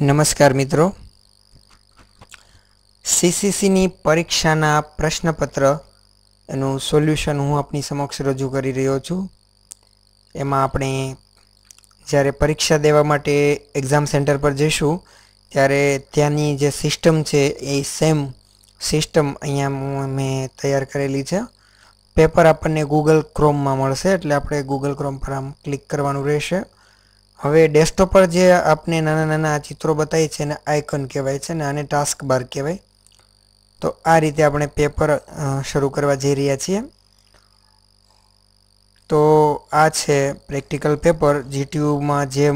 નમસ્કાર મિત્રો સીસીસીની પરીક્ષાના પ્રશ્નપત્ર એનું સોલ્યુશન હું આપની સમક્ષ રજૂ કરી રહ્યો છું એમાં આપણે જ્યારે પરીક્ષા દેવા માટે એક્ઝામ સેન્ટર પર જઈશું ત્યારે ત્યાંની જે સિસ્ટમ છે એ સેમ સિસ્ટમ અહીંયા મેં તૈયાર કરેલી છે પેપર આપણને ગૂગલ ક્રોમમાં મળશે એટલે આપણે ગૂગલ ક્રોમ પર આમ ક્લિક કરવાનું રહેશે હવે ડેસ્કટોપ પર જે આપણે નાના નાના ચિત્રો બતાવીએ છે એને આઇકન કહેવાય છે ને આને ટાસ્ક બાર કહેવાય તો આ રીતે આપણે પેપર શરૂ કરવા જઈ રહ્યા છીએ તો આ છે પ્રેક્ટિકલ પેપર જીટીયુમાં જે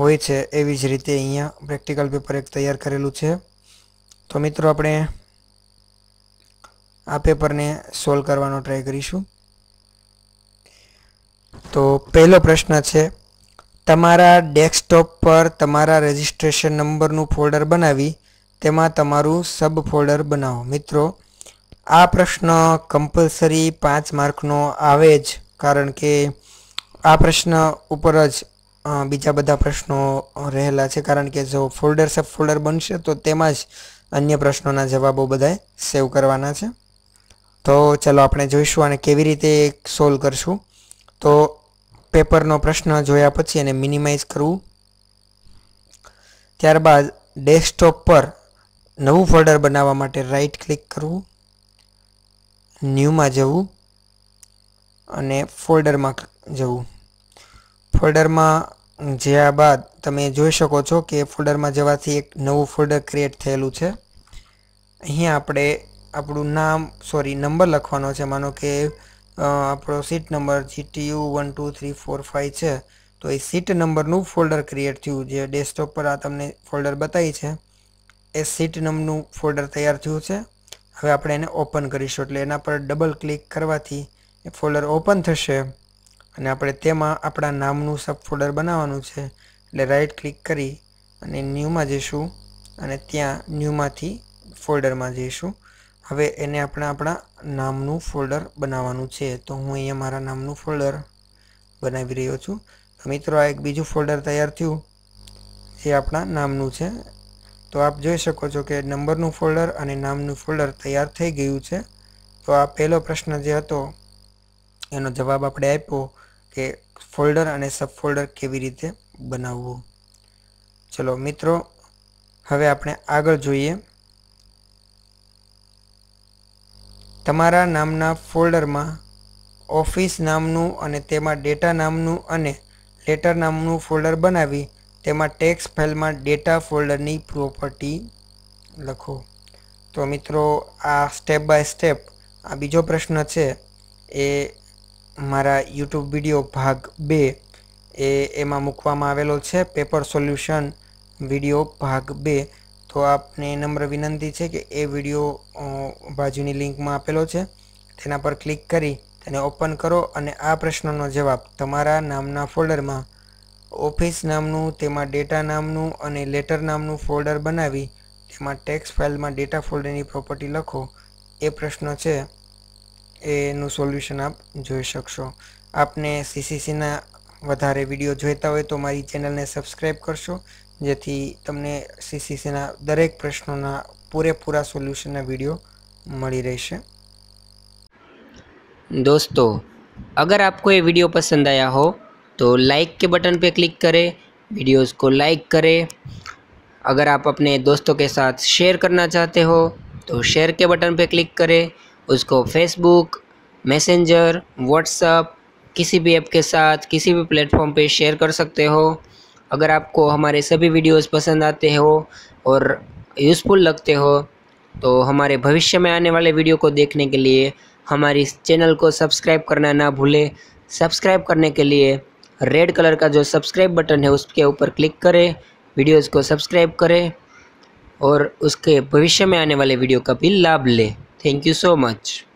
હોય છે એવી જ રીતે અહીંયા પ્રેક્ટિકલ પેપર એક તૈયાર કરેલું છે તો મિત્રો આપણે આ પેપરને સોલ્વ કરવાનો ટ્રાય કરીશું તો પહેલો પ્રશ્ન છે તમારા ડેસ્કટોપ પર તમારા રજિસ્ટ્રેશન નંબરનું ફોલ્ડર બનાવી તેમાં તમારું સબ ફોલ્ડર બનાવો મિત્રો આ પ્રશ્ન કમ્પલસરી પાંચ માર્કનો આવે જ કારણ કે આ પ્રશ્ન ઉપર જ બીજા બધા પ્રશ્નો રહેલા છે કારણ કે જો ફોલ્ડર સબ ફોલ્ડર બનશે તો તેમાં જ અન્ય પ્રશ્નોના જવાબો બધાએ સેવ કરવાના છે તો ચલો આપણે જોઈશું અને કેવી રીતે સોલ્વ કરશું તો પેપરનો પ્રશ્ન જોયા પછી એને મિનિમાઇઝ કરવું ત્યારબાદ ડેસ્કટોપ પર નવું ફોલ્ડર બનાવવા માટે રાઈટ ક્લિક કરવું ન્યૂમાં જવું અને ફોલ્ડરમાં જવું ફોલ્ડરમાં જયા બાદ તમે જોઈ શકો છો કે ફોલ્ડરમાં જવાથી એક નવું ફોલ્ડર ક્રિએટ થયેલું છે અહીંયા આપણે આપણું નામ સોરી નંબર લખવાનો છે માનો કે આપણો seat number GTU one two three four five છે તો એ સીટ નંબરનું ફોલ્ડર ક્રિએટ થયું જે ડેસ્કટોપ પર આ તમને ફોલ્ડર બતાવી છે એ સીટ નંબરનું ફોલ્ડર તૈયાર થયું છે હવે આપણે એને ઓપન કરીશું એટલે એના પર ડબલ ક્લિક કરવાથી એ ફોલ્ડર ઓપન થશે અને આપણે તેમાં આપણા નામનું સબ ફોલ્ડર બનાવવાનું છે એટલે રાઈટ ક્લિક કરી અને ન્યૂમાં જઈશું અને ત્યાં ન્યૂમાંથી ફોલ્ડરમાં જઈશું હવે એને આપણે આપણા નામનું ફોલ્ડર બનાવવાનું છે તો હું અહીંયા મારા નામનું ફોલ્ડર બનાવી રહ્યો છું તો મિત્રો આ એક બીજું ફોલ્ડર તૈયાર થયું એ આપણા નામનું છે તો આપ જોઈ શકો છો કે નંબરનું ફોલ્ડર અને નામનું ફોલ્ડર તૈયાર થઈ ગયું છે તો આ પહેલો પ્રશ્ન જે હતો એનો જવાબ આપણે આપ્યો કે ફોલ્ડર અને સબફોલ્ડર કેવી રીતે બનાવવું ચલો મિત્રો હવે આપણે આગળ જોઈએ તમારા નામના ફોલ્ડરમાં ઓફિસ નામનું અને તેમાં ડેટા નામનું અને લેટર નામનું ફોલ્ડર બનાવી તેમાં ટેક્સ ફાઇલમાં ડેટા ફોલ્ડરની પ્રોપર્ટી લખો તો મિત્રો આ સ્ટેપ બાય સ્ટેપ આ બીજો પ્રશ્ન છે એ મારા યુટ્યુબ વિડીયો ભાગ બે એ એમાં મૂકવામાં આવેલો છે પેપર સોલ્યુશન વિડીયો ભાગ બે તો આપને નમ્ર વિનંતી છે કે એ વિડીયો બાજુની લિંકમાં આપેલો છે તેના પર ક્લિક કરી તેને ઓપન કરો અને આ પ્રશ્નનો જવાબ તમારા નામના ફોલ્ડરમાં ઓફિસ નામનું તેમાં ડેટા નામનું અને લેટર નામનું ફોલ્ડર બનાવી તેમાં ટેક્સ ફાઇલમાં ડેટા ફોલ્ડરની પ્રોપર્ટી લખો એ પ્રશ્ન છે એનું સોલ્યુશન આપ જોઈ શકશો આપને સીસીસીના વધારે વિડીયો જોઈતા હોય તો મારી ચેનલને સબસ્ક્રાઈબ કરશો જેથી તમને સીસીસીના દરેક પ્રશ્નોના પૂરેપૂરા સોલ્યુશનના વિડીયો મળી રહેશે दोस्तों अगर आपको ये वीडियो पसंद आया हो तो लाइक के बटन पर क्लिक करें वीडियोस को लाइक करें अगर आप अपने दोस्तों के साथ शेयर करना चाहते हो तो शेयर के बटन पर क्लिक करें उसको फेसबुक मैसेंजर व्हाट्सअप किसी भी ऐप के साथ किसी भी प्लेटफॉर्म पे शेयर कर सकते हो अगर आपको हमारे सभी वीडियोस पसंद आते हो और यूज़फुल लगते हो तो हमारे भविष्य में आने वाले वीडियो को देखने के लिए हमारी चैनल को सब्सक्राइब करना ना भूलें सब्सक्राइब करने के लिए रेड कलर का जो सब्सक्राइब बटन है उसके ऊपर क्लिक करें वीडियोज़ को सब्सक्राइब करें और उसके भविष्य में आने वाले वीडियो का भी लाभ लें थैंक यू सो मच